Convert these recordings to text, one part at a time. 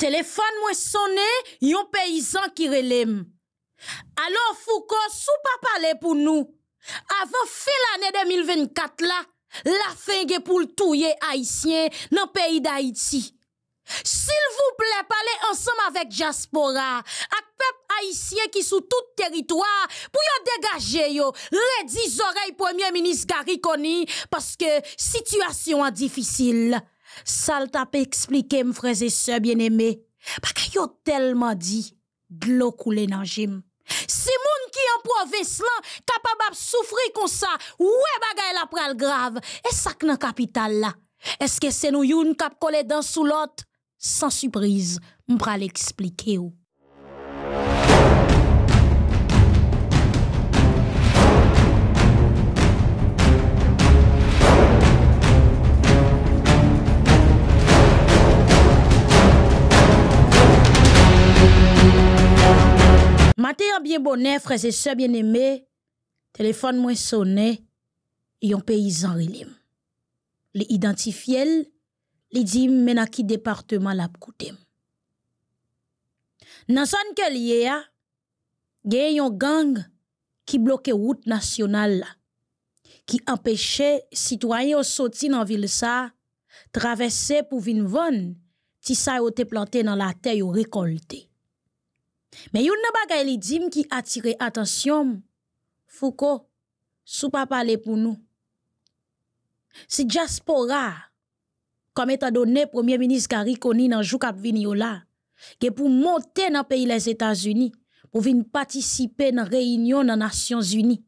téléphone mwen sonné yon paysan qui Alors Alors Foucault, sou pas pale pou nou. Avant fin l'année 2024 la, la fenge pou l'touye haïtien nan pays d'Haïti. S'il vous plaît, parlez ensemble avec Jaspora, avec peuple haïtien qui sous tout territoire, pour yon dégager yo, redis oreilles Premier ministre Gary parce que situation est difficile ça t'a expliqué mes frères et sœurs bien-aimés parce a tellement dit de l'eau coulée dans gym si moun ki en province lan capable souffrir comme ça ouais bagay la pral grave et ça dans capitale là est-ce que c'est nous youn cap collé dans sous l'autre sans surprise m'pral expliquer ou Ate yon byen bonen, freze se byen eme, telefon mwen sone yon peyizan relim. Li identifiel, li dim mena ki departeman la pkoutem. Nansan ke liye a, gen yon gang ki bloke wout nasyonal la, ki empeshe sitwayon soti nan vil sa, travese pou vin von ti sa yo te plante nan la te yo rekolte. Mais yon nan bagay li dim ki attire attention. Fouko, sou pa parler pour nous Si diaspora, comme étant donné Premier Ministre Karikoni nan jou kap vini qui la, pour monter monte nan pays les états unis pour venir participer nan réunion nan Nations Unies,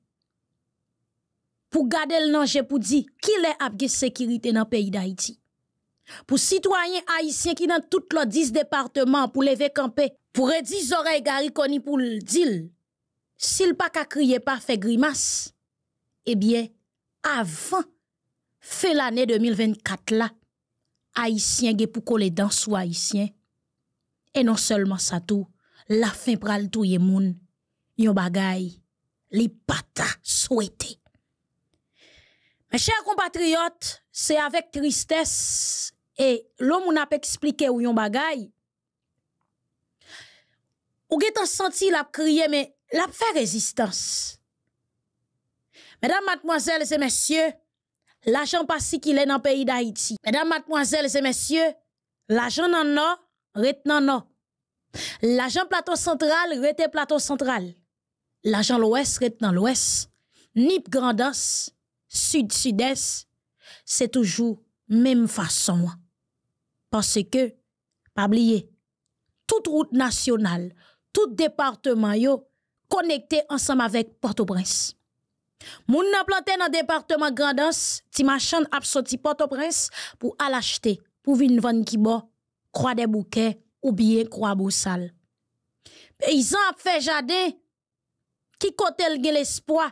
pour garder le pour pour dire ki le sécurité sécurité nan pays d'Haïti. pour citoyens haïtiens qui dans tout les 10 départements, pour lever évacuer, pour redire oreilles gari Koni pour le dire, s'il pas ka crier pas fait grimace, eh bien, avant, fait l'année 2024 là, Haïtien ge pour coller dents Haïtien. Et non seulement ça tout, la fin pral tout moun, yon bagay, li pata souhaité. Mes chers compatriotes, c'est avec tristesse et l'homme n'a pas expliqué ou yon bagay, ou getan senti la crier, mais la fait résistance. Mesdames, mademoiselles et messieurs, l'agent pas si qu'il est dans le pays d'Haïti. Mesdames, mademoiselles et messieurs, l'agent nan non, retenant non. L'argent plateau central, rete plateau central. L'agent l'ouest, retenant l'ouest. Nip grandos sud-sud-est, c'est toujours même façon. Parce que, pas oublier, toute route nationale, tout département yo connecté ensemble avec Port-au-Prince. Moun nan planté dans département Grandance, ti sont ap sorti Port-au-Prince pour aller acheter pour vin vendre qui bo, croix des bouquets ou bien croix boussal. Paysan ap fait jardin qui côté le l'espoir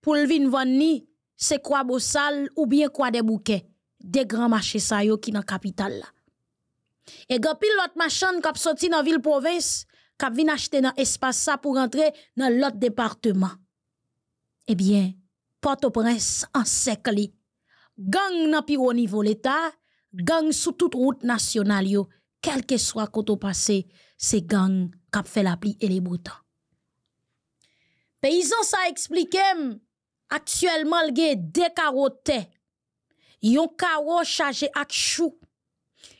pour le vin vendre ni c'est croix boussal ou bien croix des bouquets des grands marchés sa yo qui dans capitale là. Et gapil l'autre qui kap sorti dans ville province qui vin achete nan espace pour entrer dans l'autre département. Eh bien, Port-au-Prince en sek Gang nan pi de l'État, gang sur toute route nationale. yo, que soit koto passé, c'est gang kap fait la pli et les boutan. ça sa des actuellement lge de a yon karo chargé ak chou,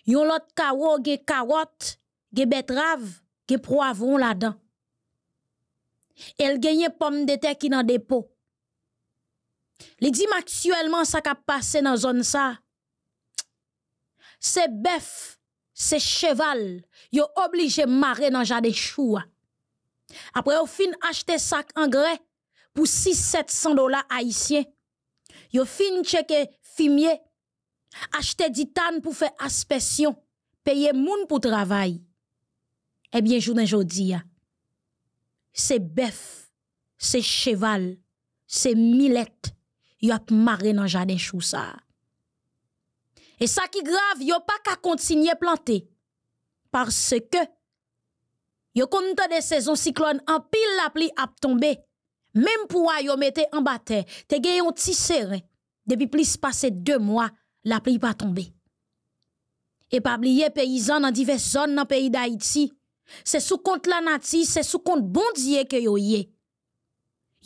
yon l'autre karo ge carottes, ge betteraves, que poivron là-dedans. Elle gagne pomme de terre qui dans dépôt. Les di actuellement, ça qui passé dans zone ça. C'est bœuf, c'est cheval, yo obligé marrer dans jardin chou. Après au fin acheter sac engrais pour 6 700 dollars haïtiens. Yo fin checker fumier, acheter ditane pour faire aspersion, payer moun pour travail. Eh bien, jour aujourd'hui, hein. c'est bœuf, c'est cheval, c'est millette, y a marré dans jardin chou ça. Et ça qui grave, y a pas qu'à continuer planter parce que y a compte des saisons cyclones en pile la pluie a tombé. Même pour y a en batte, te gen un petit serré. Depuis plus passé deux mois, la pluie pas tombé. Et pas oublier paysans dans diverses zones dans le pays d'Haïti. Se sou kont lanati, se sou kont bondye ke yo ye.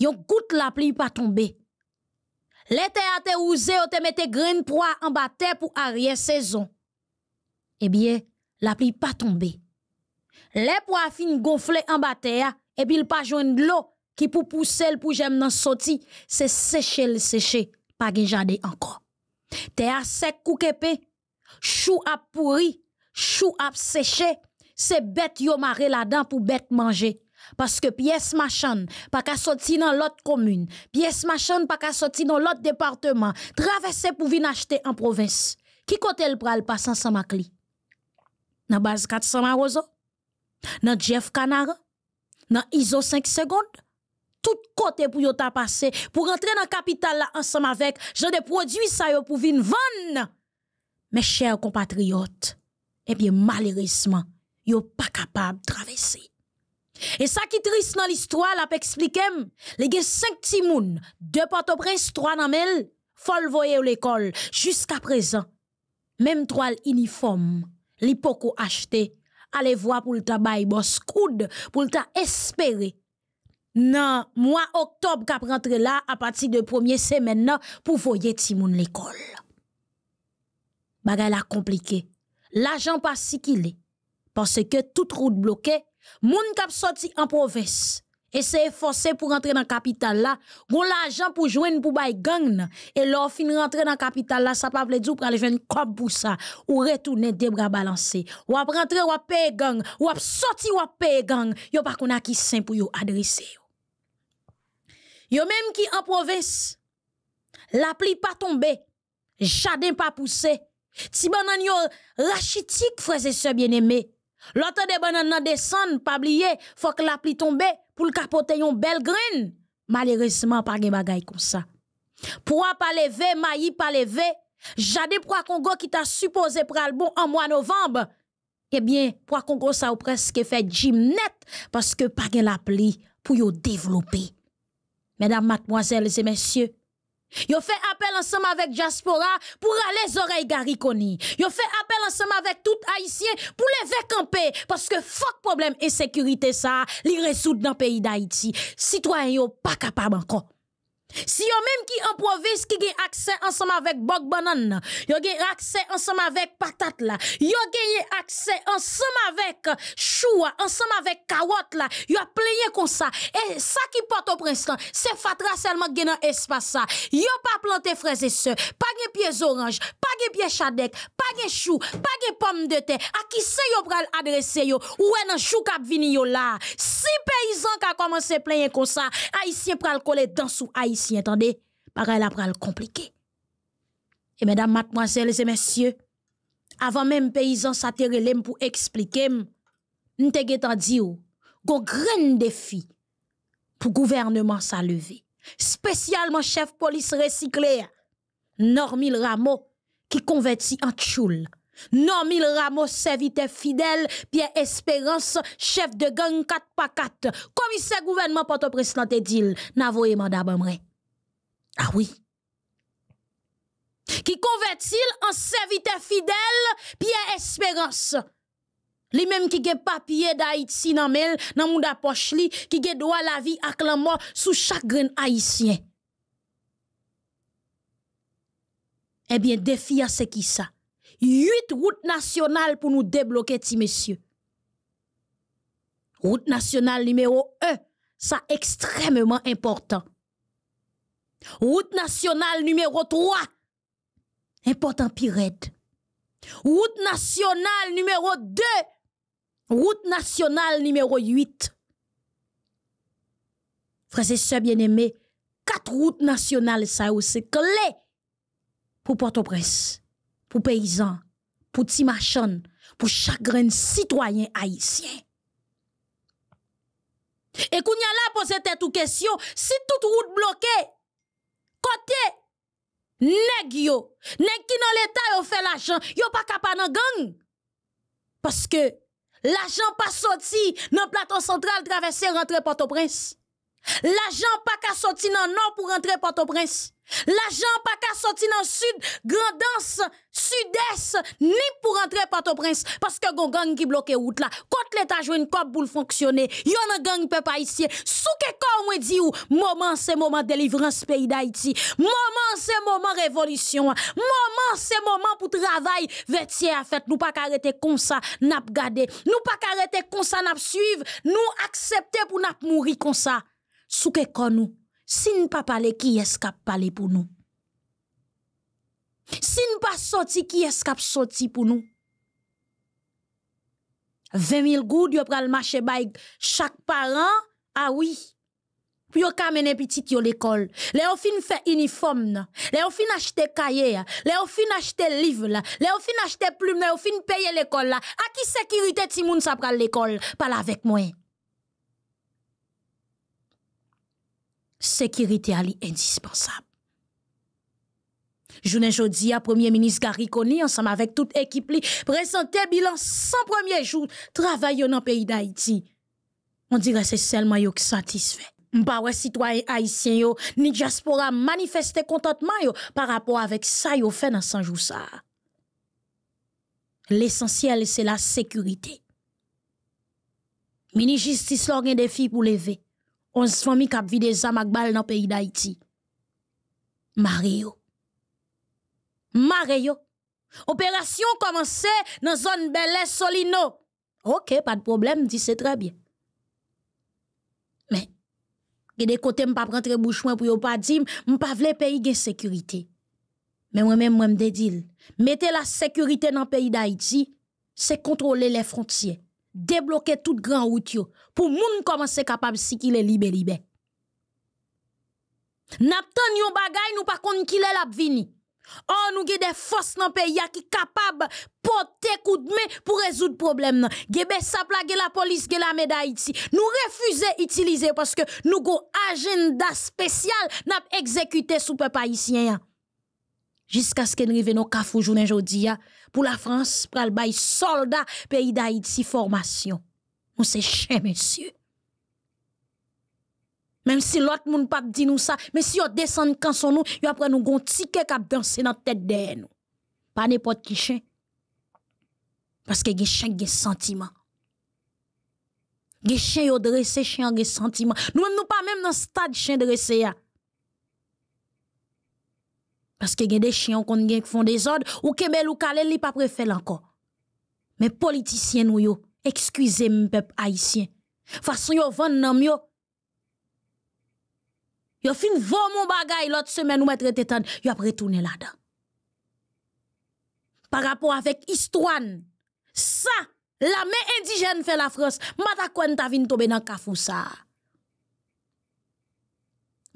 Yon koute eh la pli pa tombe. Le te a te ouze ou te mete gren proa an ba te pou a rye sezon. E bie, la pli pa tombe. Le proa fin gonfle an ba te a, e bil pa jwen lo ki pou puse l pou jem nan soti. Se seche l seche, pa gen jade anko. Te a sek koukepe, chou ap pouri, chou ap seche. C'est bête yo là-dedans pour bête manger. Parce que pièce machan pas ka sortir dans l'autre commune, pièce pas pa ka sortir dans l'autre département, traverser pour venir acheter en province. Qui côté le pral pasan sa mak li? Nan base 400 marozo? Dans Jeff Canara? Dans Iso 5 secondes Tout côté pour yo ta pour rentrer rentrer la capitale la ensemble avec, j'en de produits ça yo pour venir vendre Mes chers compatriotes, eh bien malheureusement, yo pas capable de traverser. Et ça qui triste dans l'histoire, l'a expliqué, les gars, 5 Timoun, deux Port-au-Prince, trois Namel, fol voyer l'école jusqu'à présent. Même toile uniforme, li poko acheté, allez voir pour le tabac boss pour le ta espérer. Non, mois octobre k'ap rentré là à partir de premier semaine pour voyer timoun l'école. Bagay la compliqué. L'argent pas si qu'il est parce que toute route bloquée, moun sont sorti en province. Et se pour rentrer dans la capitale là. l'argent pour jouer pour bay gang. Et l'or fin rentrer dans la capitale là, ça pas vle dire pour aller jouer pour ça. Ou retourner des bras balancés. Ou ap rentrer ou ap gang. Ou ap sorti ou ap gang. Yo pas qu'on a qui sain pour yon adresser yo. Yo même qui en province. La pli pas tombé. Jardin pas pousser, Si yo rachitique, frère et sœurs bien-aimés. L'autre des bananes descend, pas oublier, faut que la tombe pour le capoter yon belle graine. Malheureusement, pas de bagay comme ça. Pourquoi pas lever, maï pas lever, jade pourquoi Congo qui t'a supposé le bon en mois novembre. Eh bien, pour Congo ça ou presque fait gym parce que pas de la pluie pour yon développer. Mesdames, mademoiselles et messieurs, Yo fait appel ensemble avec Jaspora pour aller aux oreilles Gariconi. Yo fait appel ensemble avec tout haïtien pour lever camper parce que fuck problème insécurité ça, li resout dans le pays d'Haïti. Citoyens yo pas capable encore. Si yon même qui en province qui gen accès ensemble avec bok banane, qui gen accès ensemble avec patate là, yon gen accès ensemble avec chou, ensemble avec carotte là, yon a plein comme ça. Et ça qui porte au prince, c'est fatra seulement gen espace ça. Yon pas planté frères et sœurs, pas gen pieds orange, pas gen pieds chadek, pas gen chou, pas gen pomme de terre. À qui ça yon pral adresse yo ou en chou kap vini yo là. Si paysan ka commencé plein comme ça, haïtiens pral kole dans sou haïtien. Si attendez, pareil, après, le compliqué. Et mesdames, mademoiselles et messieurs, avant même paysan s'atterrelem pour expliquer, nous getan di ou, un de défi pour gouvernement sa Spécialement chef police recyclé, Normil Rameau, qui convertit en tchoul. Normil Rameau, serviteur fidèle, Pierre Espérance, chef de gang 4 x 4, commissaire gouvernement porte au prince dit, ah oui. Qui convertit en serviteur fidèle Pierre Espérance. Les mêmes qui ont papier d'Haïti dans le dans mon qui ont droit la vie à la mort sous chaque haïtien. Eh bien, défi à ce qui ça. Huit routes nationales pour nous débloquer, messieurs. Route nationale numéro un, ça extrêmement important. Route nationale numéro 3. Important pirate. Route nationale numéro 2. Route nationale numéro 8. Frères et sœurs bien-aimés, quatre routes nationales, ça aussi clé pour Port-au-Prince, pour paysans, pour petits pour chaque grain citoyen haïtien. Et qu'on y a là pour cette question, si toute route bloquée, Côté neg qui l'état l'État nan l'argent. yo fait pas yo pa kapa nan gang. Parce Paske dans pas sorti nan plateau central traverser rentre Port-au-Prince. pas pas ka le nord pour rentrer rentre Port-au-Prince. L'argent pas qu'à sortir dans le sud, grandance, sud-est, ni pour entrer par au prince, parce que gon gang qui bloque route là. Quand l'État joue une cop pour fonctionner, yon a gang peut pas ici. Sous que corps di dit ou, moment c'est moment délivrance pays d'Haïti. Moment c'est moment révolution. Moment c'est moment pour travail. Vêtier à fait, nous pas arrêter comme ça, n'a pas Nous pas arrêter comme ça, n'a suivre. Nous accepter pour n'a mourir comme ça. Sous que corps nous Sin pa pale ki eskap pale pou nou. Sin pa soti ki eskap soti pou nou. Ve mil goud yo pral mache bayk. Chak paran, awi. Ah Pyo kamene pitit yo l'ekol. Le yo fin fe uniforme. Le yo fin achete kaye. Le yo fin achete liv. Le yo fin achete plume. Le yo fin peye l'ekol. Aki sekirite ti moun sa pral l'ekol. Pala vek mwen. Sekyritè a li endispensab. Jounen jodi a premier minis Garikoni ansam avèk tout ekip li prezante bilan san premier jout travay yo nan peyi d'Haïti. On dire se selman yo ki satisfe. Mpa wè sitwaye Haitien yo ni jaspoura manifestè kontantman yo par apò avèk sa yo fè nan san jousa. L'esansyèl se la sekyritè. Mini jistis lor gen defi pou levey. on se des kap vide zamak bal nan pays d'Haïti. Mario. Mario. Opération commencée dans zone belle Solino. Ok, pas de problème, dit c'est très bien. Mais, il des pas prendre rentre bouchon, pour ne pas dim, pas vle pays gen sécurité. Mais moi-même, moi me dédile. Mettez la sécurité dans le pays d'Haïti, c'est contrôler les frontières débloquer toute grande route pour moun commencer capable sikile libe libe. Naptan yon bagay nous pas kon ki la vini. Or oh, nous avons des forces dans pays qui capable porter coup de main pour résoudre problème Gebe plaquer la police ge la médaille Nous refusons d'utiliser parce que nous go agenda spécial n'a exécuté sous peuple haïtien jusqu'à ce qu'elle revienne au Kafou journée aujourd'hui pour la France pour le bail soldat pays d'Haïti formation nous c'est chien monsieur même si l'autre monde pas dit nous ça mais si on descend quand son nous il après nous gon ticket cap danser dans tête de nous pas n'importe qui chien parce que chien gen sentiment gen chien yo dressé chien des sentiment nous même nous pas même dans stade chien dressé parce qu'il y a des chiens qui font des ordres, ou qui ou calé, li pas préfèl encore. Mais politiciens, yo, excusez-moi, peuple haïtien. Façon, yo vann nan yo. Yo fin vaut mon bagay l'autre semaine ou mettre tétan, yo a retourné là-dedans. Par rapport avec histoire, ça, la main indigène fait la France, mata kwen ta vin tombe dans kafou ça.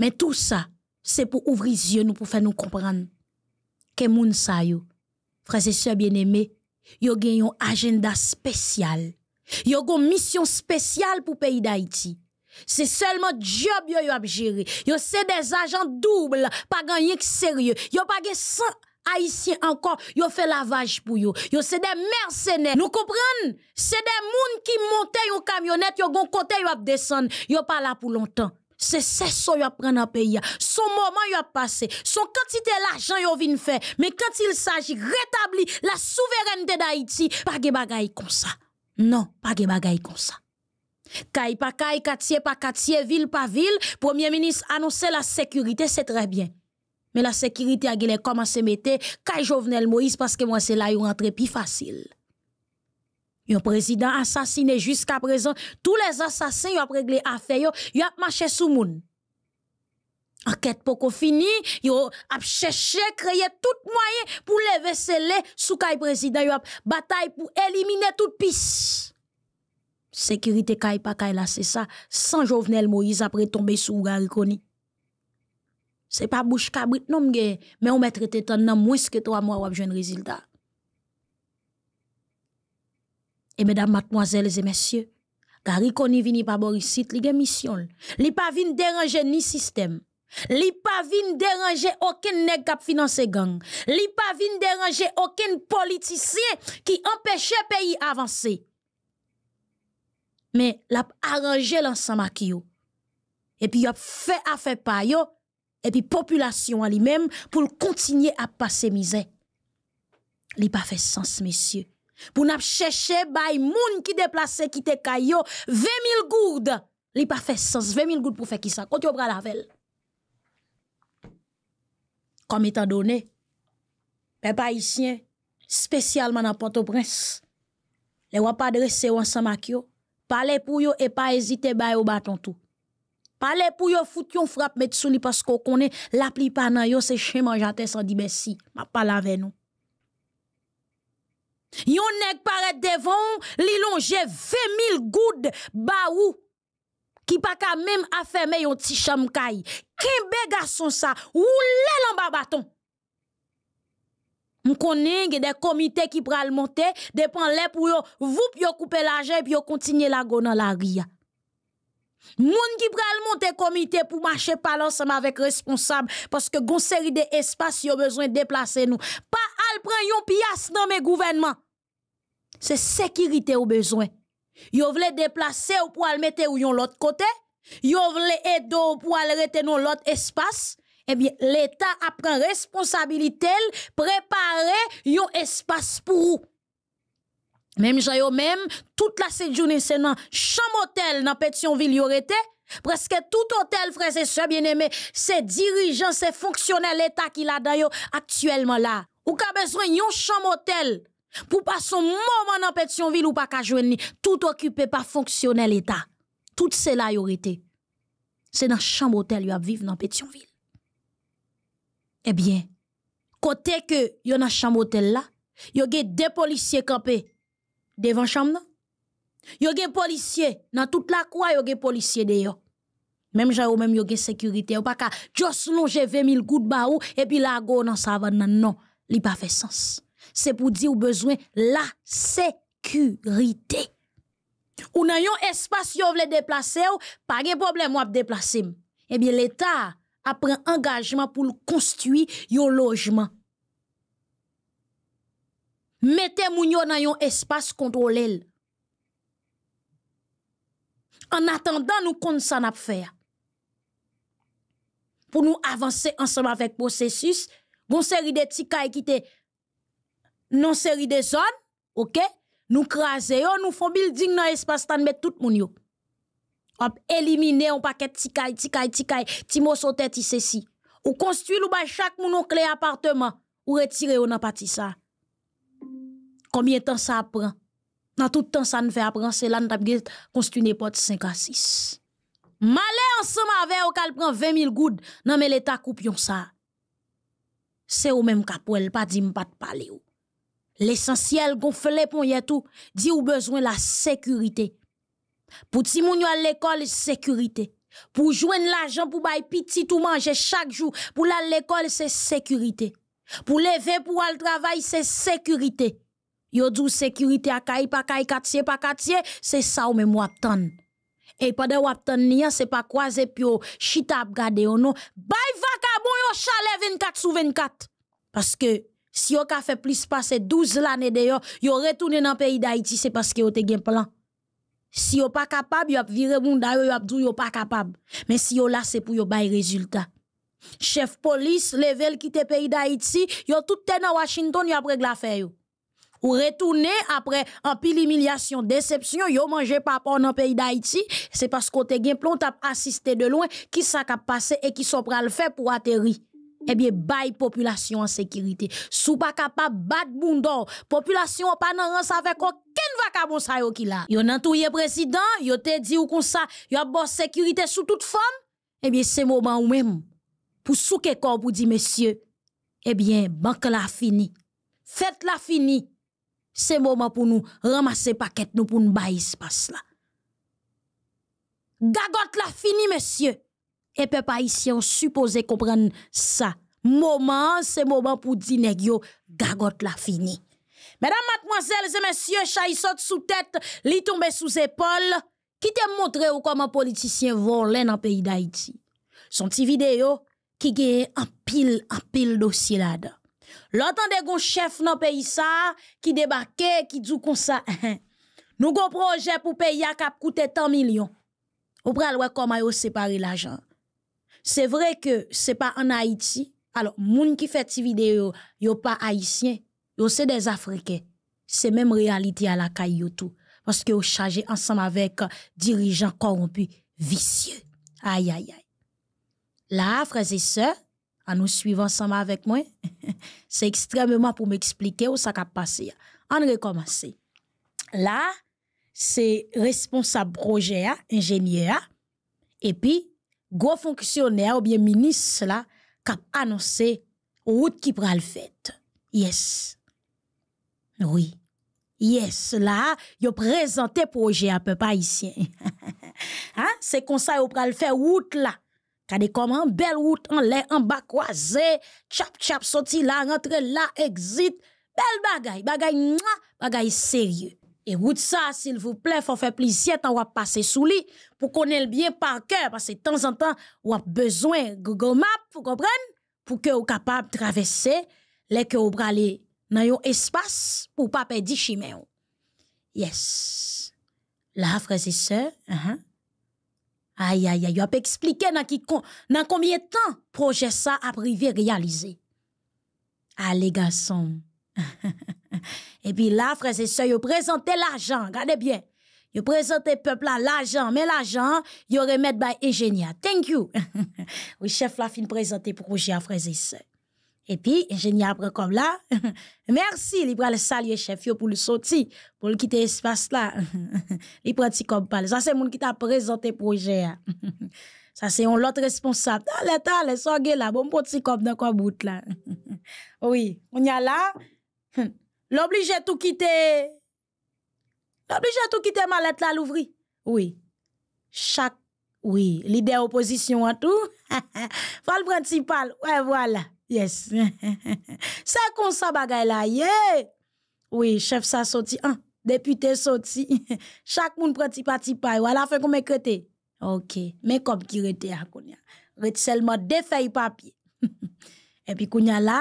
Mais tout ça, c'est pour ouvrir les yeux nous pour faire nous comprendre que les gens frères et sœurs bien-aimés yo un agenda spécial yo une mission spéciale pour le pays d'Haïti c'est seulement job yo yo a gérer yo c'est des agents doubles pas que sérieux yo pas 100 Haïtiens encore, yo fait lavage pour yo. Yo c'est des mercenaires. Nous comprenons? C'est des moun qui montent yon camionnette, yo gon côté yo Ils descendre. Yo pas là pour longtemps c'est ce qu'il a pris dans le pays. Son moment il a passé. Son quantité d'argent il a vint faire. Mais quand il s'agit de rétablir la souveraineté d'Haïti, pas de bagaille comme ça. Non, pas de bagaille comme ça. Kay pa kay, quartier pa quartier, ville pa ville, premier ministre annoncer la sécurité, c'est très bien. Mais la sécurité a commencé à mettre Kay Jovenel Moïse parce que moi c'est là où rentre plus facile. Un président assassiné jusqu'à présent. Tous les assassins ont réglé affaire yon, yon a marché sous monde. Enquête qu'on fini, ils ont cherché, créé tout moyen pour lever scellé sous kay président yon ont bataille pour éliminer toute piste. Sécurité pa là, c'est ça. Sans Jovenel Moïse après tomber sous Gariconi. C'est pas bouche cabrit non mais on met traité en moins que trois mois ou de résultat. Et mesdames, mademoiselles et messieurs, ils ne vini pas Li pas déranger ni système. Li pas déranger aucun nèg qui Ils gang. Li pas déranger aucun politicien qui le pays avancer. Mais l'a arrangé l'ensemble Et puis y a fait affaire pa Et puis population elle même pour continuer à passer misère. Li pas fait sens, messieurs. Pour n'a chercher bay moun qui déplacent qui te kayo 20 000 gourdes. Li pas fait sens 20 000 gourdes pour faire qui ça Quand tu la lavel. Comme étant donné peuple haïtien spécialement dans Port-au-Prince. Les pas adresser ensemble ak yo, parlez pour yo et pas hésiter bay au bâton tout. Parlez pour yo fout yon frappe met sou li parce qu'on connaît la pli pa nan yo c'est chemin j'attends sans dire merci. M'a pas avec nous. Yon nek paret devran li lonje ve mil goud ba ou ki pa ka mem afeme yon ti chamkay. Ken be gason sa? Ou le lan ba baton? M konen gen de komite ki pral monte depan le pou yo vup yo koupe la jen pi yo kontinye la gonan la ri ya. Moun qui pral le comité pour marcher par ensemble avec responsable parce que gon série de espace ont besoin déplacer nous. Pas al prendre yon pièce dans mes gouvernement. C'est sécurité au besoin. Yo vle déplacer ou pour al mettre ou yon l'autre côté, ont vle aider pour al rester dans l'autre espace. Eh bien, l'État a pris responsabilité, préparer un espace pour vous. Même j'ai eu même, toute la cette journée c'est dans chambre hôtel dans Pétionville été Presque tout hôtel, frères et sœurs bien aimé, c'est dirigeant, c'est fonctionnel, l'État qui l'a dans actuellement là. Ou qu'a besoin yon chambre hôtel pour passer un moment dans Pétionville ou pas jouer tout occupé par fonctionnel l'État. Tout cela aurait été. C'est dans chambre hôtel y a vivre dans Pétionville. Eh bien, côté que a dans chambre hôtel là, a des policiers campés devant chambre a gen policier dans toute la croix yo gen policier d'ailleurs même j'ai même yo gen sécurité pas j'ai just longe 20000 goud baou et puis la go dans savane non li pas fait sens c'est pour dire a besoin la sécurité ou nan espace yo veulent déplacer pas de problème ou déplacer Eh bien l'état a pris engagement pour construire un logement mettez yo dans un espace contrôlé. En attendant, nous comptons ça n'a faire. Pour nous avancer ensemble avec le processus, bon série de petits cas qui non série de zones, OK? Nous craser nous font building dans espace tan mettre tout moun yo. On éliminer un paquet de caille, petit timo petit caille, petit ceci. Ou construire ou ba chaque moun clé appartement ou retirer ou nan pati ça. Combien de temps ça prend? Dans tout temps, ça ne fait apprendre, c'est là, nous avons construit une porte 5 à 6. Malé ensemble avec au qu'elle prend 20 000 gouttes, non mais l'État coupion ça. C'est au même cap elle pas dit pas de parler. L'essentiel gonfler pour y tout, dit ou besoin la sécurité. Pour ti moun à l'école, sécurité. Pour joindre l'argent pour bay petit tout manger chaque jour, pour aller à l'école, c'est sécurité. Pour lever pour aller travail, c'est sécurité. Yo dou sécurité à kay pa kay quartier pa quartier, c'est ça ou même wapton. tan. Et pendant wapton tan nia, c'est pas croisé pio chita ap gade ou non. Bay vakabon yo chale 24 sur 24. Parce que si yo ka fait plus passer 12 l'année d'ailleurs, yo retourné dans pays d'Haïti, c'est parce que yo te gen plan. Si yo pas capable, yo ap vire moun yo, yo ap dou yo pas capable. Mais si yo là, c'est pour yo bay résultat. Chef police, level qui te pays d'Haïti, yo tout te dans Washington, yo ap règle fe yo ou retourner après en pile humiliation, déception, yo mangé papa dans pays d'Haïti, c'est parce qu'on te gen plon t'a assisté de loin qui ça qu'a passé et qui sont le faire pour atterrir. Eh bien, bail population en sécurité. Sou pas capable battre bundo. population pas nan avec aucun vacabon sa yo ki la. Yo nan touye président, yo te di ou comme ça, yo a sécurité sous toute forme. Eh bien, c'est moment ou même pour souke corps pour dire messieurs, eh bien, banque la fini. Faites la fini c'est moment pour nous ramasser paquet nous pour nous bailler pas là. la fini, monsieur. Et peuple haïtien supposé comprendre ça. Moment, c'est moment pour dire nèg gagote la fini. Mesdames, mademoiselles et messieurs, chaisot saute sous tête, li tombe sous épaule. Qui te montré ou comment politicien volent dans le pays d'Haïti. Son petit vidéo qui est en pile, en pile dossier là-dedans. L'entendez gon chef dans pays ça qui débarquait, qui dit comme ça. Nous gon projet pour payer a cap coûter millions. On pral comme comment ont séparé l'argent. C'est vrai que c'est pas en Haïti. Alors gens qui fait ces vidéo, yo pas haïtien, yo c'est des africains. C'est même réalité à la caillou tout parce que vous chargé ensemble avec dirigeants corrompus, vicieux. Aïe aïe aïe. Là, frères et sœurs, à nous suivre ensemble avec moi. C'est extrêmement pour m'expliquer où ça a passé. On recommence. Là, c'est responsable projet, hein, ingénieur, hein. et puis gros fonctionnaire ou bien ministre là, qui a annoncé route qui prend le fait. Yes. Oui. Yes, là, a présenté projet à peu pas ici. Hein, c'est comme ça yo le faire route là il comment belle route en l'air en bas croisé chap chap sorti là rentré là exit belle bagaille bagaille bagaille sérieux et route ça s'il vous plaît faut faire plaisir, tant on va passer sous lit pour connaître bien par cœur parce que de temps en temps on a besoin Google Maps, pour comprenez pour que vous capable de traverser les que vous braler dans un espace pour pas perdre chemin yes là frères et sœurs hein? Aïe, aïe, aïe, ap expliquer dans, combien de temps projet ça a privé réalisé. Allez, garçon. et puis là, frères et sœurs, vous présentez l'argent, regardez bien. Vous présentez peuple là l'argent, mais l'argent, vous remettez par ingénieur. Thank you. oui, chef la fin présenter projet à frères et et ingénieur puis comme là merci merci prend le salut chef pour pour le pour pour quitter quitter là. là li comme kom Ça c'est c'est moun qui ta présenté projet ça hein. Ça, c'est un autre responsable. l'état, les soge là, bon petit comme dans quoi bout là oui, on y a là l'oblige tout quitter l'oblige tout quitter, quitter être là, l'ouvrir. Oui, Chaque, oui, leader opposition à tout. Voilà fal le ouais, Voilà. Yes. c'est comme ça bagaille là. yeah! Oui, chef sa sorti, hein. Député sorti. Chaque moun prati pati pay. Wala fe kon me krete. Ok. mais kop qui rete a konya. Rete feuilles papier. Et puis konya la.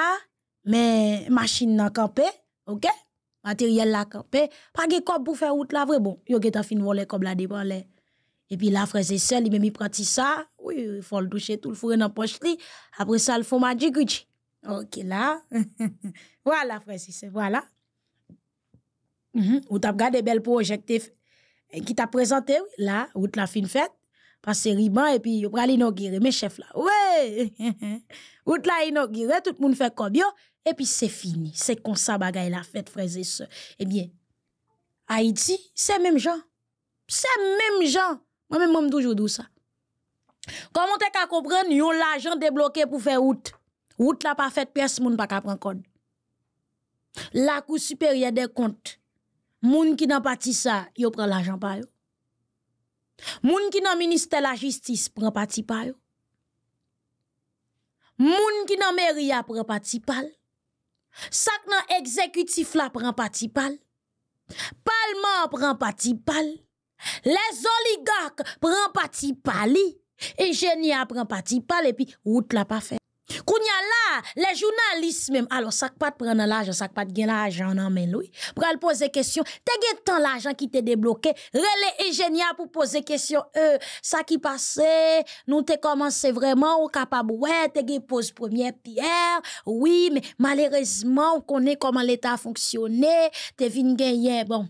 mais machine nan kampe. Ok. Matériel la kampe. de kop pour faire route la Vrai Bon, yo geta fin volé comme la depan et puis là, frère, et seul, il m'a mis prati ça. Oui, il faut le toucher tout, le fourre dans la poche. Après ça, il faut du Ok, là. voilà, frère, et Voilà. Mm-hmm. Ou t'as regardé belle projet qui t'a présenté, là, ou t'as fait une fête. Parce que riban, et puis, il a l'inaugurer, mes chefs là. Oui! ou t'as inauguré, tout le monde fait comme Et puis, c'est fini. C'est comme ça, bagaille la fête, frère, et Eh bien, Haïti, c'est même gens. C'est même gens. Mwen mwen mwen mwen toujou dou sa. Koman te ka kompren, yon l'ajan de bloke pou fe wout. Wout la pa fet pias moun pa ka pran kod. Lakou superye de kont, moun ki nan pati sa, yo pran l'ajan payo. Moun ki nan minister la justice pran pati payo. Moun ki nan meri a pran pati pal. Sak nan ekzekutif la pran pati pal. Palman a pran pati pal. Les oligarques prennent parti pali, ingénieurs prennent parti pali, et puis route la pas fait. Kounya là les journalistes même, alors ça pas de prendre l'argent, ça pas de gagner l'argent, non mais lui, pour aller poser question, t'as gagné tant l'argent qui t'est débloqué, relais ingénieur pour poser question, eux ça qui passait, nous t'es commencé vraiment ou capable, ouais, t'es gagné pose première pierre, oui, mais malheureusement, on connaît comment l'État fonctionnait, t'es venu gagner, bon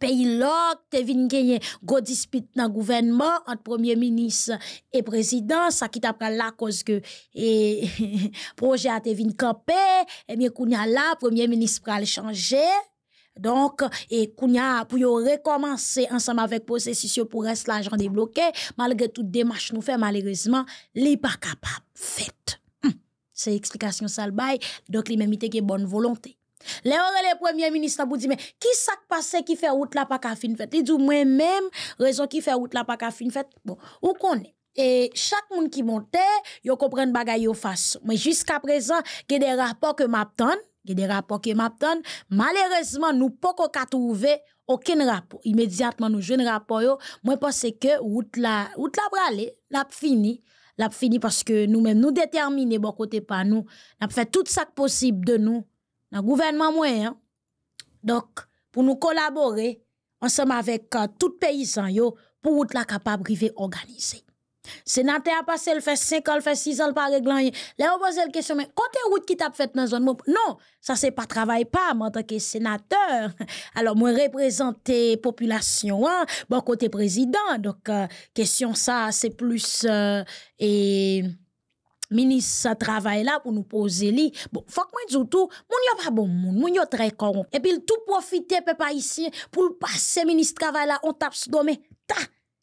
pays lock te gagner go dispute dans gouvernement entre premier ministre et président ça qui t'a la cause que et projet a te camper et bien la premier ministre pral changer donc, et Kounia, pour recommencer ensemble avec Processus pour rester l'argent débloqué, malgré toute démarches nous fait, malheureusement, les pas capable. Hmm. Fait. faire. C'est l'explication sale bail, donc y a que bonne volonté les le premier ministre vous dire, mais qui s'est passé qui fait route la pa ka fin fête? Il moi-même, raison qui fait route la pa ka fin fait Bon, ou est Et chaque monde qui monte, yon comprend bagay yo face. Mais jusqu'à présent, il des rapports que m'apton, des rapports que m'apton. Malheureusement, nous poko ka trouvé aucun rapport. Immédiatement, nous jouons un rapport moi Moi, pense que route la, route la la fini. La fini parce que nous-mêmes, nous déterminer bon côté nous. N'a fait tout est possible de nous dans le moyen hein. pour nous collaborer, on est ensemble avec euh, tout paysan yo, pour être la kapab organiser. sénateur a passé le fait 5 ans, le fait 6 ans, ils ne reglan pas. Le yo pose el question mais côté route qui t'a fait dans zone non Non, pas pas travail pas en tant que sénateur, Alors, je représente la population. Hein. bon côté président donc euh, question ça c'est plus, euh, ministre travail là pour nous poser li. Bon, faut que moi dise tout, moun a pas bon moun, moun yo très corrompu. Et puis tout profiter peuple ici, pour passer ministre travail là on tape domé. Ta.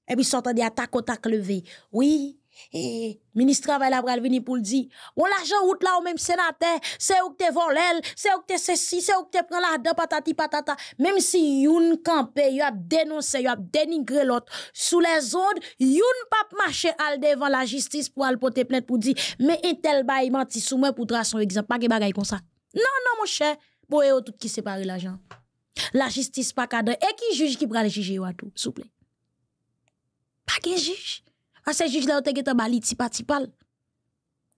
Et puis sortent des attaques au tac levé. Oui, et ministre travail la pral vini pour le dire. a l'argent route là ou même sénateur, c'est ou que te volé, c'est ou que te ceci, c'est ou que te prend la dent patati patata. Même si youn campé, yon a dénoncé, yon a dénigré l'autre sous les ondes, youn pas marché al devant la justice pour al porter plainte pour dire mais un tel bay menti sou moi pour tracer son exemple, pas de bagaille comme ça. Non non mon cher, pour eux tout qui sépare l'argent. La justice pas cadre et qui juge qui pral juger ou tout, s'il vous plaît. Pas qu'un juge ça ah, se là la ou te getan bali tipa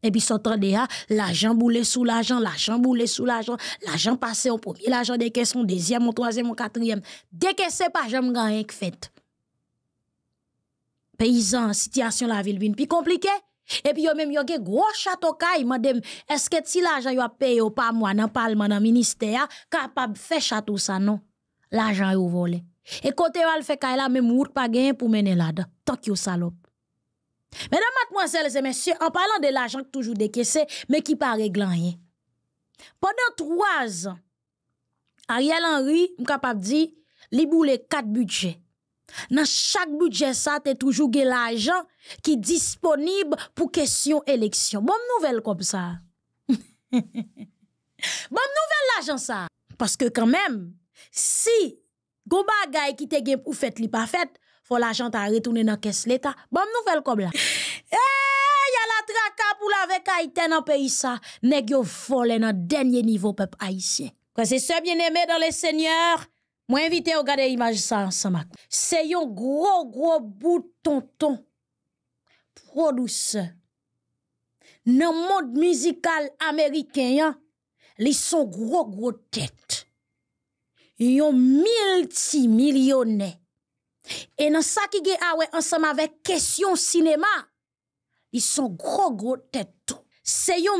Et puis, s'entendait, l'argent bouler sous l'argent, l'argent bouler sous l'argent, l'argent passé au premier, l'argent décaissé au deuxième, au troisième, au quatrième. c'est pas, j'aime rien que fait. Paysan, situation la ville bien puis compliquée. Et puis, a même yo gen gros château kay, madame, est-ce que si l'argent yo a payé ou pas moi dans parlement, dans ministère, capable faire château ça, non? L'argent est volé. Et côté yo al fait kay la, même route pas gain pour mener là-dedans. Tant que salope. Mèdèm mat mwazèl zè mèsyè, an palan de l'ajan k toujou dekese, mè ki pa reglan yè. Ponan 3 an, Ariel Henry m kapap di, li boulè 4 budget. Nan chak budget sa, te toujou gen l'ajan ki disponib pou kesyon eleksyon. Bon nouvel kom sa. Bon nouvel l'ajan sa. Paske kanmèm, si gò bagay ki te gen pou fèt li pa fèt, Fò la jant bon, eh, a retounen nan kes leta, bom nouvel kob la. E, yal atra kap ou la vek a iten nan peyi sa, neg yo folen nan denye nivou pep a isye. Kwa se se bieneme dan le seigneur, mwen invite yo gade imaj sa ansan mak. Se yon gro gro bouton ton, prodouse, nan mod mizikal ameriken yan, li son gro gro tet. Yon mil ti milyonè, Et dans ça qui est ah ouais ensemble avec question cinéma, ils sont gros gros tête. C'est un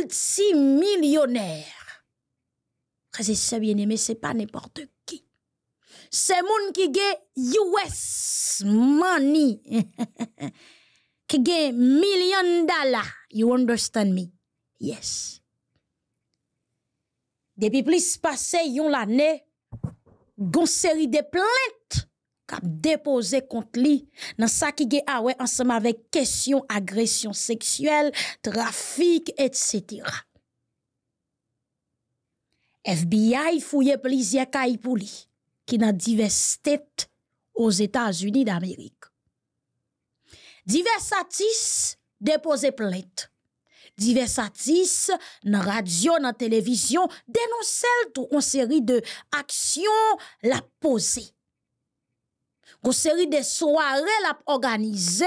multimillionnaire. C'est que sœur bien ce c'est pas n'importe qui. C'est monde qui est US money. qui gagne million dollars. You understand me? Yes. Depuis plus passé yon l'année, gon série de plaintes Kap depose kont li nan sa ki ge awe ansama vek kesyon, agresyon seksuel, trafik, etc. FBI fouye plizye ka ipou li ki nan divestet os Etats-Unis d'Amerik. Diversatis depose plet. Diversatis nan radyo, nan televizyon denonsel tou an seri de aksyon la posey. Gon série de soirées la organisé,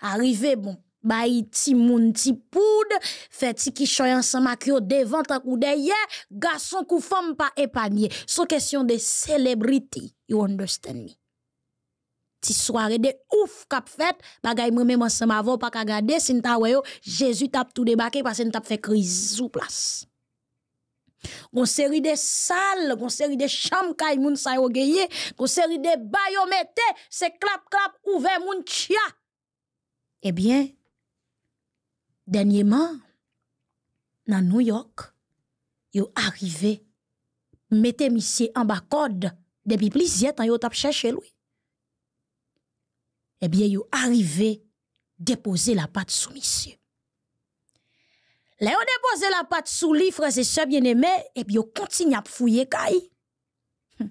arrivé bon, bayi ti moun ti poud, fe ti ki choy ansama ki yo devant tak ou deye, gason kou femme pa épanier. So question de célébrité, you understand me. Ti soirée de ouf kap même bagay mwen mèm pas qu'à pa c'est sin ta Jésus tape tout tou parce que tap fait crise sous place Gon seri de sal, gon seri de cham kay moun sayo geye, gon seri de bayo mette, se klap klap ouve moun tia. Ebyen, eh denyeman, nan New York, yo arrive, mette misye anba kod, debi plis yetan yo tap chache lou. Ebyen, eh yo arrive, depose la pat sou misye. Là, on dépose la patte sous lit, frère, c'est ça bien aimé, et puis on continue à fouiller, kay. Hum.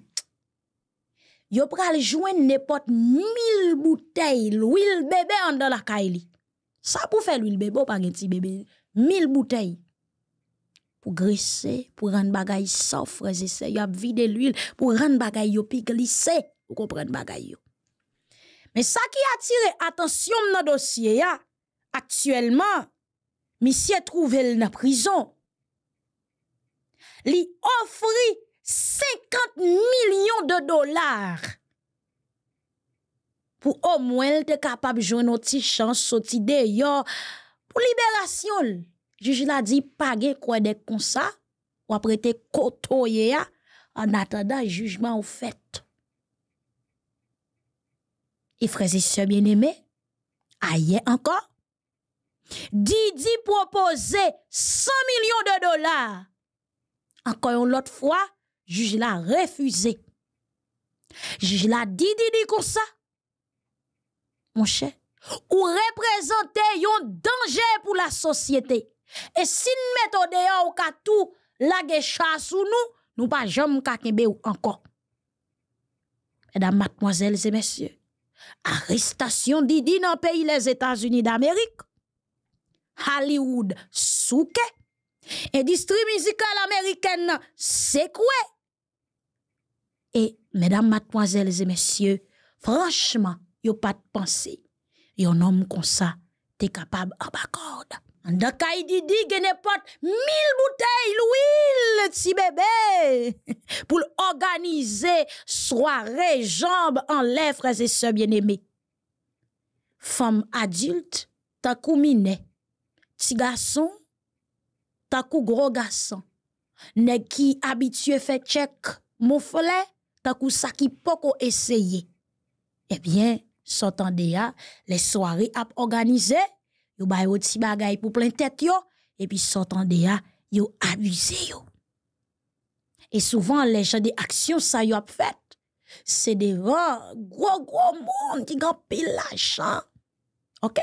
Yo pral jouen n'importe mille bouteilles l'huile bébé en dans la kaili. Ça pour faire l'huile bébé, pas un petit bébé. Mille bouteilles. Pour graisser, pour rendre bagay soft, frère, c'est ça. Yo vide l'huile, pour rendre bagay yo pi glisse. Vous comprenez bagay Mais ça qui a attire l'attention dans le dossier, actuellement, Mi siye trouvel na prizon, li ofri 50 milyon de dolar pou o mwen te kapab joun nou ti chans, sou ti deyo pou liberasyon. Juj la di page kwen de konsa ou aprete koto ye a an atada jujman ou fet. I frezi se bieneme, a ye anka. Didi proposait 100 millions de dollars. Encore une autre fois, juge l'a refusé. Juge l'a dit, Didi comme ça. Mon cher, ou représentez un danger pour la société. Et si nous mettons dehors ou tout la chasse ou nous, nous pas jamais kakembe ou encore. Mesdames, mademoiselles et messieurs, arrestation Didi dans le pays les États-Unis d'Amérique Hollywood souke. Industrie musicale américaine quoi Et mesdames, mademoiselles et messieurs, franchement, yon pas de pensée. un homme comme ça, t'es capable en bacorde. Dans mille bouteilles d'huile, petit bébé, pour organiser soirée, jambes en lèvres, frères et sœurs bien-aimés. Femme adulte, ta coumine, petit garçon, t'as cou gros garçon. Nèg qui habitué fait check, mon follet, t'as coup ça qui poko essayé. Eh bien, s'entendez ya, les soirées ap organisé, yo ba des ti bagay pou plein tête yo, et puis s'entendez ya, yo abusé yo. Et souvent, les gens des actions ça yo ap fait, c'est devant gros gros monde qui gampil l'argent. Ok?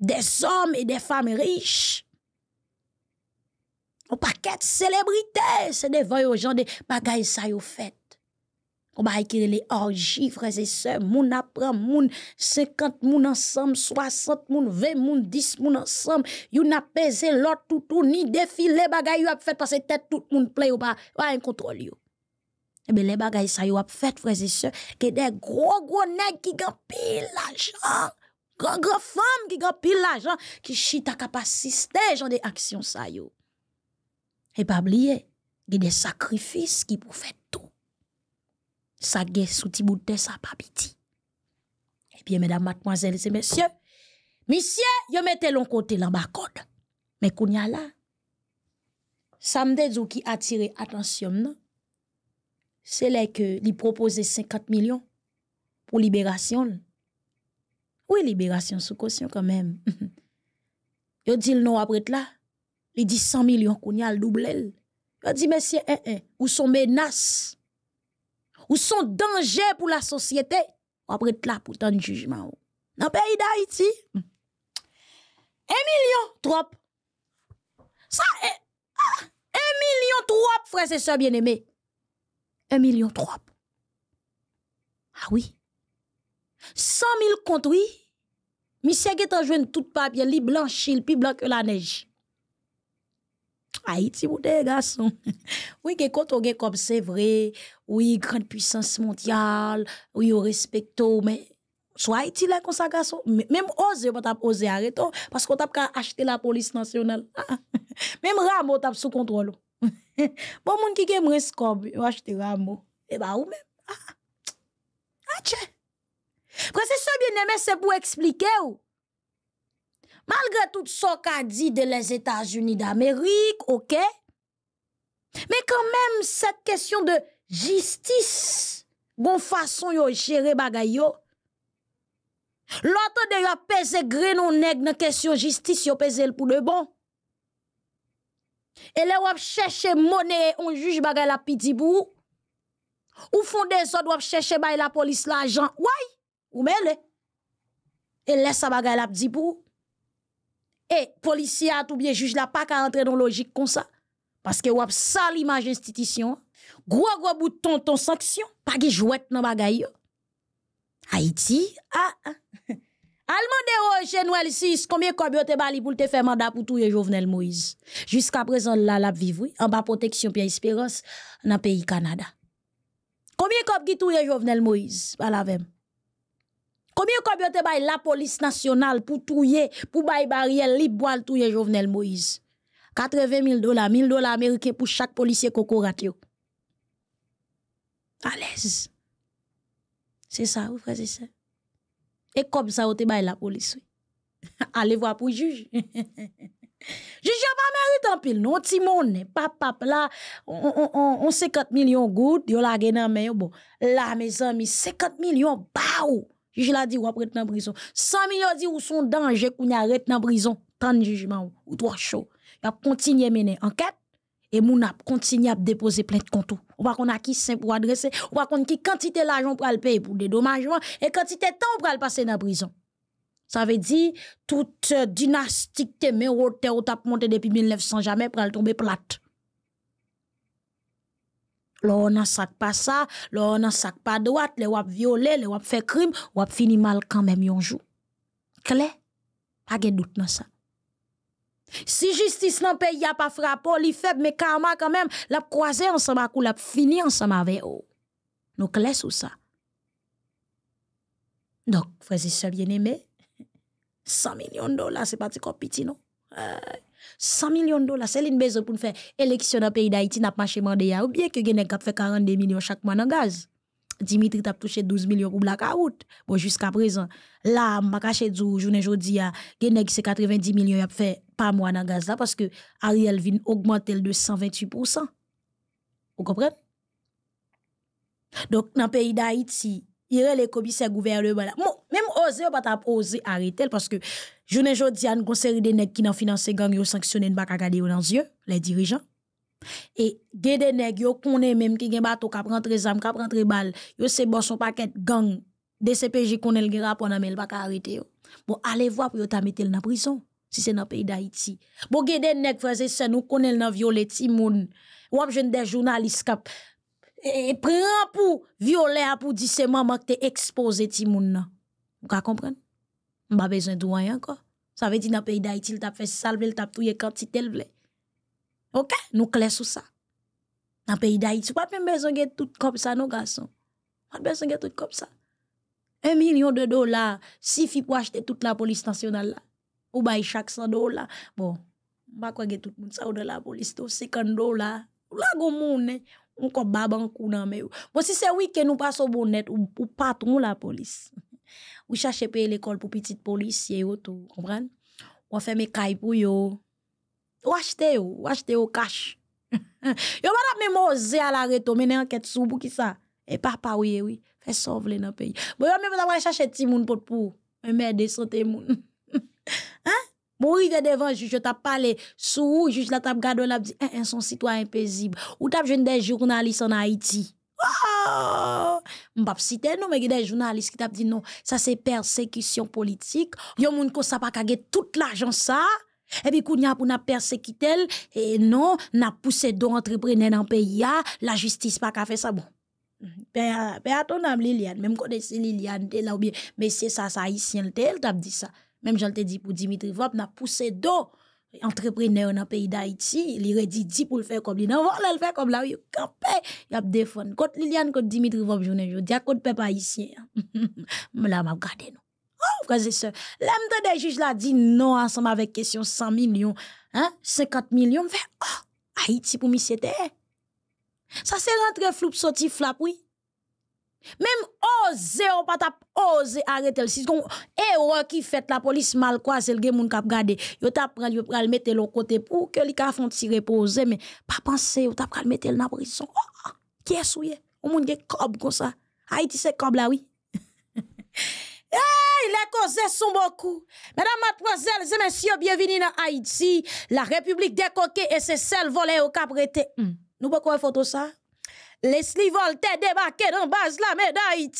De zom e de fam rish. Ou pa ket selebrite, se devoy ou jan de bagay sa yo fet. Ou ba ekire le orji, freze se, moun aprem, moun sekant moun ansam, swasant moun, ve moun, dis moun ansam. You na peze lor toutou ni defile bagay yo ap fet, pase tet tout moun ple yo ba en kontrol yo. Ebe le bagay sa yo ap fet, freze se, ke de gro gro neg ki gen pil la jan. Gwa fom ki gwa pil la jan, ki chita kapasiste jan de aksyon eh sa yo. E bab liye, gen de sakrifis ki pou fè tou. Sa gen souti boutè sa papiti. E piye, mèdam matmoazèl, se mèsyè, mèsyè, yo mète lon kote lan bakot. Mè koun ya la. Samde zou ki atire atansyon nan. Se lè ke li propose 50 milyon pou liberasyon nan. Oui, libération sous caution quand même. Yo dit le nom après là. Il dit 100 millions qu'on a le double. Yo dit monsieur c'est ou son menace. Ou son danger pour la société. Après là pour ton jugement. Oh. Dans le pays d'Haïti. 1 million trop. Ça est eh, ah, million trop frères et sœurs bien-aimés. 1 million trop. Ah oui. 100 000 comptes, oui. Monsieur qui a joué tout papier, li blanchi, le plus blanc que la neige. Haïti, vous des garçons. oui, que quand on comme c'est vrai, oui, grande puissance mondiale, oui, on respecte, mais soit Haïti là, comme ça, garçon, même oser, on t'a osé arrêter, parce qu'on t'a acheté la police nationale. même Ramo t'a sous contrôle. bon, mon qui aime rescob, acheter Ramo. Et eh bah, ben, ou même. Ah, ah tchè. Prese sebyen eme se pou eksplike ou. Malgre tout so ka di de les Etats-Unis d'Amerik, ok. Me kan menm set kesyon de jistis bon fason yo jere bagay yo. Lato de yo apese gre nou neg nan kesyon jistis yo apese l pou de bon. E le wap cheshe mone on juj bagay la pidibou. Ou fondez od wap cheshe bay la polis la jan. Woy! Ou mè lè? E lè sa bagay lap di pou? E, polisi a tou bie juj la pak a rentre non logik kon sa. Paske wap sa li manj institisyon. Gwa gwa bouton ton sanksyon. Pa gi jwet nan bagay yo. Haiti? Ha? Ah, ah. Alman de yo che nou el sis, komye kob yo te bali pou te fe manda pou tou yo jovenel Moïse? Jiska prezon la lap vivwi, an ba poteksyon pi a ispirans nan peyi Kanada. Komye kob gi tou yo jovenel Moïse? Ba la vem? Combien combien te bay la police nationale pour touyer, pour bay barrière li boal touyer Jovenel Moïse? 80 000 dollars, 1000 dollars américains pour chaque policier koko ratio. À l'aise. C'est ça, vous frère, ça. Et comme ça, vous te bay la police. Allez voir pour juge. Juge pa mérite en pile non ti mon ne, pap on, on, on, 50 millions good. yo la gen bon, là mes amis, 50 millions de bah, Juge la dit ou après en prison. 100 millions dit ou son danger qu'on arrête en prison. Tant de jugement ou trois chaud. Il a continué à mener enquête et moun a continué à déposer plainte contre ou pas qu'on a qui simple pour adresser ou pas qu'on qui quantité l'argent pour le payer pour dommages. et quantité de temps pour le passer dans prison ça veut dire toute dynastique te mais ou t'a monté depuis 1900 jamais pour le tomber plate lors n'a pas ça, lors n'a pas droite, les wap violer, les wap fait crime, wap fini mal quand même yon jour. Kle? pas de doute dans ça. Si justice dans le pays a pas frappé, li fait, mais karma quand même, la croisé ensemble, ou la fini ensemble avec eux. Nous clés sur ça. Donc, vous et bien aimé? 100 millions de dollars, c'est pas petit non? 100 millions de dollars. une Bezos pour nous faire élection dans le pays d'Haïti, n'a pas marché mandé ou bien que a fait 42 millions chaque mois dans gaz. Dimitri t'a touché 12 millions pour blackout. Bon, jusqu'à présent, là, m'a caché du journée jodi a, Guinée c'est 90 millions y'a a fait pas mois dans gaz là parce que Ariel vient augmenter de 128%. Vous comprenez? Donc, dans le pays d'Haïti, il y a les commissaires gouvernement là. Bon, même osé ou pas t'a osé arrêter parce que je ne jodi a une série de nèg qui nan financé gang yo sanctionné pas regarder dans yeux les dirigeants et gen des nèg yo connaît même qui gen bateau qui rentre zam qui rentre balles yo c'est bon son paquet gang DCPJ connaît le gen rapport nan mais pas arrêter yo bon allez voir pour yo t'a mettre dans prison si c'est dans le pays d'Haïti. Bon, il des nègres, frères et sœurs, nous connaissons dans violer Timoun. Ou jeune des journalistes qui prennent pour violer, pour dire c'est maman qui t'es exposé Timoun. Vous comprenez On pas besoin de vous. encore. Ça veut dire dans le pays d'Haïti, il t'a fait salver il t'a touillé quantité il OK, nous clair sur ça. Dans le pays d'Haïti, pas besoin de tout comme ça nos garçons. Pas besoin de tout comme ça. Un million de dollars, si pour acheter toute la police nationale là. Ou chaque 100 dollars. Bon, pas que tout le monde ça ou la police, 50 dollars. on ko baban kou nan me Bon, si c'est oui que nous passons au bonnet ou patron la police ou chercher payer l'école pour petite policier ou tout, comprenez Ou fait mes cailles pour yo. Ou acheter yo, ou acheter au cash. yo pas même osé à la reto, mener enquête sous pour qui ça? Et papa oui oui, fait sauver dans pays. Bon yo même d'avoir chercher ti moun pour pour un mère santé moun. hein? Mourir de devant juge, t'a parlé sous juge la t'a gardon l'a dit, un eh, eh, son citoyen paisible. Ou t'a jeune des journalistes en Haïti. Oh! pas citer mais il y a des journalistes qui t'ont dit non, ça c'est persécution politique. Il y a des gens qui ne pas toute l'argent ça. Et puis, quand pour nous persécuter, et non, n'a poussé deux entrepreneurs dans le pays, la justice pas fait faire ça. Bon. Père ben ton âme, Liliane, même quand c'est Liliane, là, ou bien, mais c'est ça, ça, ici, elle t'a dit ça. Même j'ont te dit pour Dimitri Vop, n'a poussé deux entrepreneur dans le pays d'Haïti, il 10 pour le faire comme lui. Non, voilà, le faire comme là, il campé, il a défendu. Quand Liliane, quand Dimitri Vob, journée, je dis, de peuple haïtien, là, m'a regardé, non. Oh, frère, et sœurs, l'âme des juges là dit non ensemble avec question 100 millions, 50 hein, millions, fait, oh, Haïti pour m'y c'était. Ça, c'est rentré flou, sorti flap, oui. Même oser, on pas tap oser arrêter le si et erreur qui fait la police mal quoi, c'est le gars qui kap gade. Yo tap pral yo pral mettre l'autre côté pour que li ka font si reposer mais pas penser yo tap le mettre la prison. Oh, qui est souillé? Ou moun gen cob comme ça. Haïti c'est cob là oui. les causes sont beaucoup. Mesdames, mademoiselles et messieurs, bienvenue dans Haïti, la République des coquets et ses seuls volets au cap hmm. Nous pas quoi photo ça? Leslie Voltaire débarqué dans base la médaille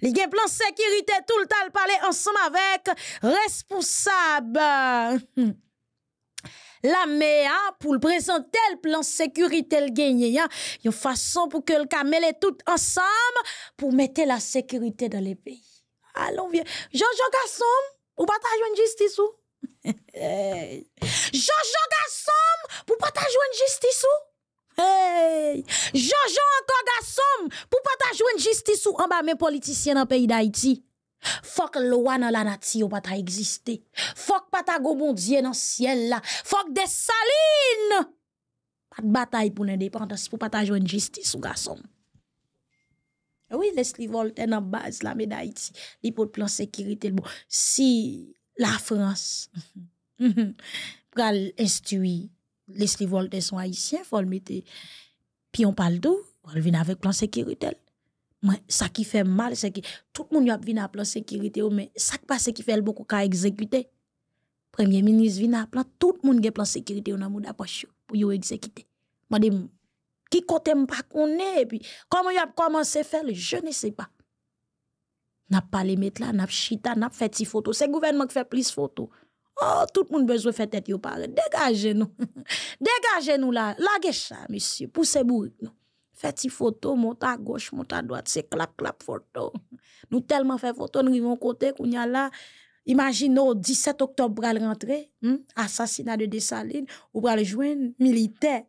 Li gen plan sécurité tout le temps parler ensemble avec responsable. La mea hein, pour le présenter le plan sécurité le gagné hein. une façon pour que le est tout ensemble pour mettre la sécurité dans les pays. Allons bien. Jean-Jean Gasson, ou pas une justice ou? Jean-Jean Gasson, pour pas une justice ou? Hey, joujou ankon gasom pou pata jwen jistis ou amba men politisyen an peyi da iti. Fok lwa nan lanati ou pata egziste. Fok pata go mondye nan siel la. Fok desaline. Pat batay pou nen depan tas pou pata jwen jistis ou gasom. Ou e les li vol ten an baz la men da iti. Li pou plan sekiritel bo. Si la frans pou kal estiwi. les Voltaire sont haïtiens, faut le mettre. Puis on parle d'où on vient avec plan sécurité. Mais ça qui fait mal, c'est que tout le monde vient à plan sécurité, mais ça qui passe qui fait beaucoup qu'à exécuter. Premier ministre vient à plan, tout le monde vient plan sécurité, on a pour exécuter. qui côté pas qu'on est, et puis comment il a commencé à faire, je ne sais pas. N'a pas les mettre là, n'a chita, n'a fait des photos. C'est le gouvernement qui fait plus de photos. Oh, tout le monde besoin faire tête Dégagez nous. Dégagez nous là. la monsieur, Poussez vous Faites une photo, monte à gauche, monte à droite, c'est clap, clap, photo. Nous tellement fait photo, nous vivons côté, qu'on y a là, imaginez 17 octobre, pour rentrer, hmm? assassinat de Dessalines, ou le jouer militaire.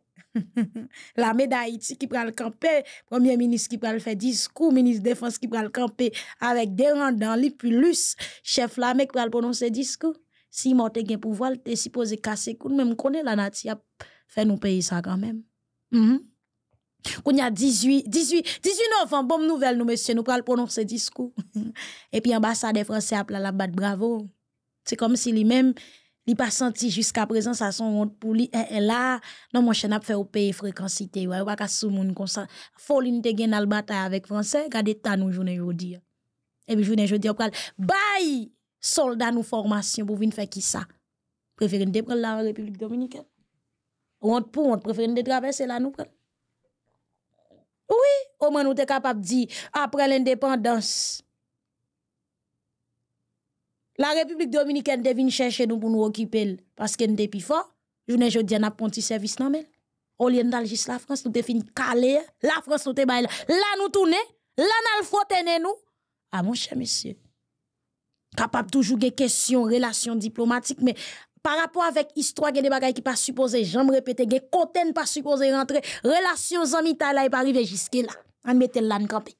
La d'Haïti qui prend le camper, premier ministre qui le faire discours, ministre de défense qui prend le camper avec des rendants, les plus chef l'armée qui le prononcer discours si mon te gen pouvoir, te supposé casser koun, même connaît la nati a fait nous payer ça quand même. -hmm. Qu'on y a 18, 18, 18 novembre, bonne nouvelle, nous, monsieur, nous pral prononcer discours. Et puis, ambassade français a la bat bravo. C'est comme si lui-même, il pas senti jusqu'à présent, ça son honte pour lui. Et, eh, eh, là, non, mon chien a fait au pays fréquence Ouais, ou pas sous moun comme ça. Foline te gen al bataille avec français, Gardez ta nous journée aujourd'hui. Et puis, journée aujourd'hui, on pral, bye! soldats nous formation pour venir faire qui ça préférez de prendre la République dominicaine on pour on préférez de traverser là nous oui au moins nous sommes capable de dire après l'indépendance la République dominicaine devine chercher nous pour nous occuper parce qu'elle est plus fort je ne jodi n'a un service normal. au lieu la France nous définit calé la France nous te bail là nous tourner là nous tenir nous ah mon cher monsieur Kapap toujou gey kesyon, relasyon diplomatik, men, par apwa vek istwa gey debaga ki pa suppose, jan m repete, gey konten pa suppose rentre, relasyon zanmi ta la e pa rive jiske la, an metel lan kampi.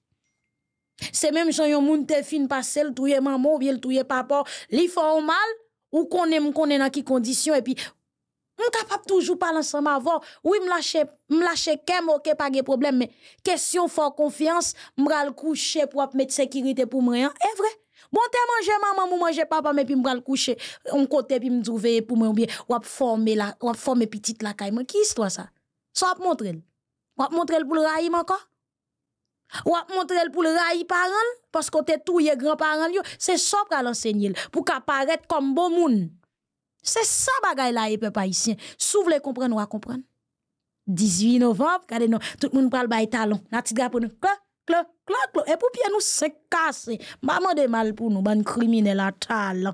Se menm janyon moun te fin pa sel, touye maman, ouye touye papa, li fwa ou mal, ou konen moun konen an ki kondisyon, e pi, m kapap toujou pa lansan ma avon, ouy m lache, m lache kem ou ke pa ge problem, men, kesyon fwa konfians, m ral kouche pou ap met sekir Bon te manger maman, mou manger papa, me puis mbral coucher. on côté puis m'douve pour pou mwen bien, ap forme la, ap forme petite la kayman. qui istwa ça? So ap montre l? ap montre l pou l encore Ou ap montre l pou le rayi paran? Parce te touye grand paran yo, C'est ça pour l'enseigner. pour qu'apparaître comme bon moun. c'est ça bagay la e pe ici. »« isyen. ou a comprendre. »« 18 novembre, kade nous, tout moun pral bay talon. Na tit drapo clac Et pour bien nous, c'est cassé. Maman de mal pour nous, bande criminelle à tal.